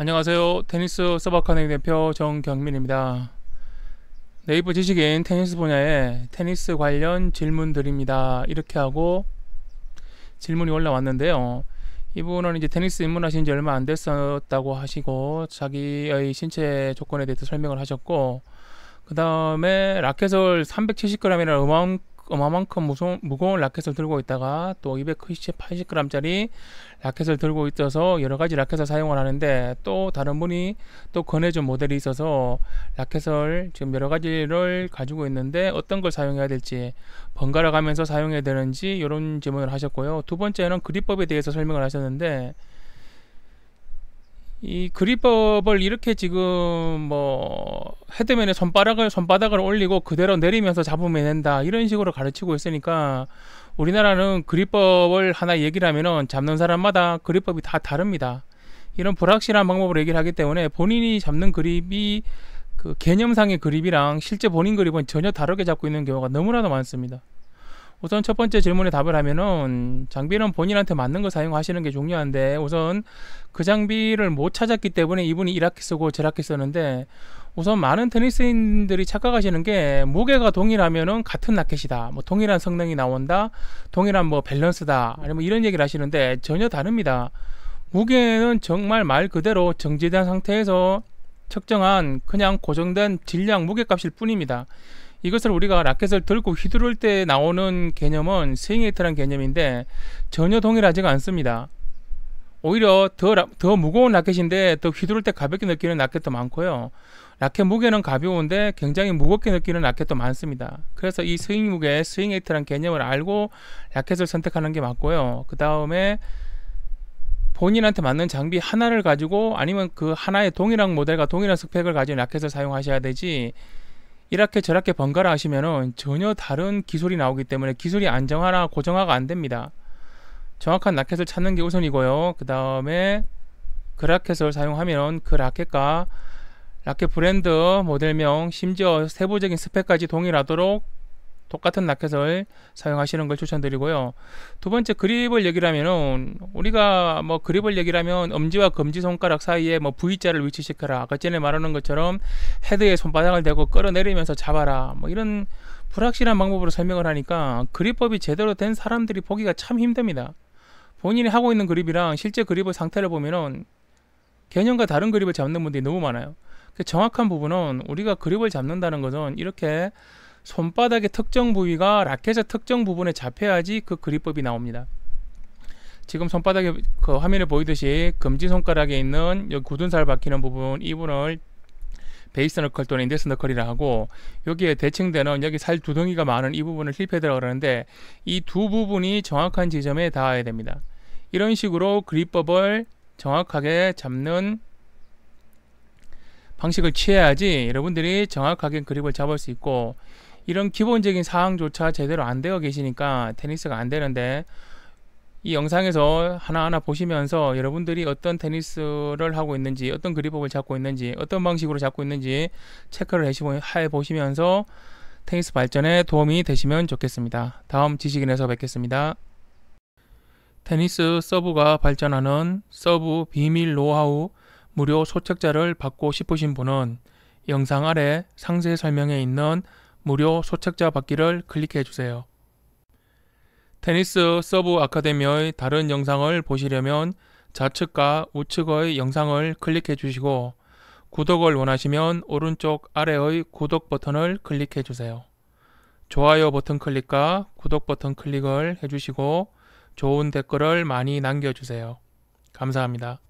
안녕하세요. 테니스 서바카네 대표 정경민입니다. 네이버 지식인 테니스 분야에 테니스 관련 질문드립니다. 이렇게 하고 질문이 올라왔는데요. 이분은 이제 테니스 입문하신 지 얼마 안 됐었다고 하시고 자기의 신체 조건에 대해서 설명을 하셨고 그 다음에 라켓을 370g이라는 어마만큼 무서운, 무거운 라켓을 들고 있다가 또 280g짜리 라켓을 들고 있어서 여러 가지 라켓을 사용을 하는데 또 다른 분이 또 권해준 모델이 있어서 라켓을 지금 여러 가지를 가지고 있는데 어떤 걸 사용해야 될지 번갈아 가면서 사용해야 되는지 이런 질문을 하셨고요. 두 번째는 그립법에 대해서 설명을 하셨는데 이 그립법을 이렇게 지금 뭐 헤드맨의 손바닥을 손바닥을 올리고 그대로 내리면서 잡으면 된다 이런 식으로 가르치고 있으니까 우리나라는 그립법을 하나 얘기를 하면은 잡는 사람마다 그립법이 다 다릅니다. 이런 불확실한 방법으로 얘기를 하기 때문에 본인이 잡는 그립이 그 개념상의 그립이랑 실제 본인 그립은 전혀 다르게 잡고 있는 경우가 너무나도 많습니다. 우선 첫 번째 질문에 답을 하면은 장비는 본인한테 맞는 거 사용하시는 게 중요한데 우선 그 장비를 못 찾았기 때문에 이분이 이라게 쓰고 저라게 쓰는데 우선 많은 테니스인들이 착각하시는 게 무게가 동일하면은 같은 라켓이다 뭐 동일한 성능이 나온다 동일한 뭐 밸런스다 아니면 뭐 이런 얘기를 하시는데 전혀 다릅니다 무게는 정말 말 그대로 정지된 상태에서 측정한 그냥 고정된 질량 무게값일 뿐입니다 이것을 우리가 라켓을 들고 휘두를 때 나오는 개념은 스윙웨이트란 개념인데 전혀 동일하지가 않습니다. 오히려 더, 더 무거운 라켓인데 더 휘두를 때 가볍게 느끼는 라켓도 많고요. 라켓 무게는 가벼운데 굉장히 무겁게 느끼는 라켓도 많습니다. 그래서 이 스윙 무게, 스윙 에이트란 개념을 알고 라켓을 선택하는 게 맞고요. 그 다음에 본인한테 맞는 장비 하나를 가지고 아니면 그 하나의 동일한 모델과 동일한 스펙을 가진 라켓을 사용하셔야 되지 이렇게 저렇게 번갈아 하시면은 전혀 다른 기술이 나오기 때문에 기술이 안정화나 고정화가 안 됩니다. 정확한 라켓을 찾는 게 우선이고요. 그 다음에 그 라켓을 사용하면 그 라켓과 라켓 브랜드, 모델명, 심지어 세부적인 스펙까지 동일하도록 똑같은 라켓을 사용하시는 걸 추천드리고요. 두 번째 그립을 얘기라면은 우리가 뭐 그립을 얘기라면 엄지와 검지 손가락 사이에 뭐 V자를 위치시켜라. 아까 전에 말하는 것처럼 헤드에 손바닥을 대고 끌어내리면서 잡아라. 뭐 이런 불확실한 방법으로 설명을 하니까 그립법이 제대로 된 사람들이 보기가 참 힘듭니다. 본인이 하고 있는 그립이랑 실제 그립의 상태를 보면은 개념과 다른 그립을 잡는 분들이 너무 많아요. 그 정확한 부분은 우리가 그립을 잡는다는 것은 이렇게 손바닥의 특정 부위가 라켓의 특정 부분에 잡혀야지 그 그립법이 나옵니다. 지금 손바닥에 그 화면에 보이듯이 금지손가락에 있는 여기 굳은살 박히는 부분 이 부분을 베이스 너클 또는 인덱스 너클이라 하고 여기에 대칭되는 여기 살 두덩이가 많은 이 부분을 힐패드라고 그러는데 이 두 부분이 정확한 지점에 닿아야 됩니다. 이런 식으로 그립법을 정확하게 잡는 방식을 취해야지 여러분들이 정확하게 그립을 잡을 수 있고 이런 기본적인 사항조차 제대로 안 되어 계시니까 테니스가 안 되는데 이 영상에서 하나하나 보시면서 여러분들이 어떤 테니스를 하고 있는지 어떤 그립업을 잡고 있는지 어떤 방식으로 잡고 있는지 체크를 해보시면서 테니스 발전에 도움이 되시면 좋겠습니다. 다음 지식인에서 뵙겠습니다. 테니스 서브가 발전하는 서브 비밀 노하우 무료 소책자를 받고 싶으신 분은 영상 아래 상세 설명에 있는 무료 소책자 받기를 클릭해주세요. 테니스 서브 아카데미의 다른 영상을 보시려면 좌측과 우측의 영상을 클릭해 주시고 구독을 원하시면 오른쪽 아래의 구독 버튼을 클릭해 주세요. 좋아요 버튼 클릭과 구독 버튼 클릭을 해주시고 좋은 댓글을 많이 남겨주세요. 감사합니다.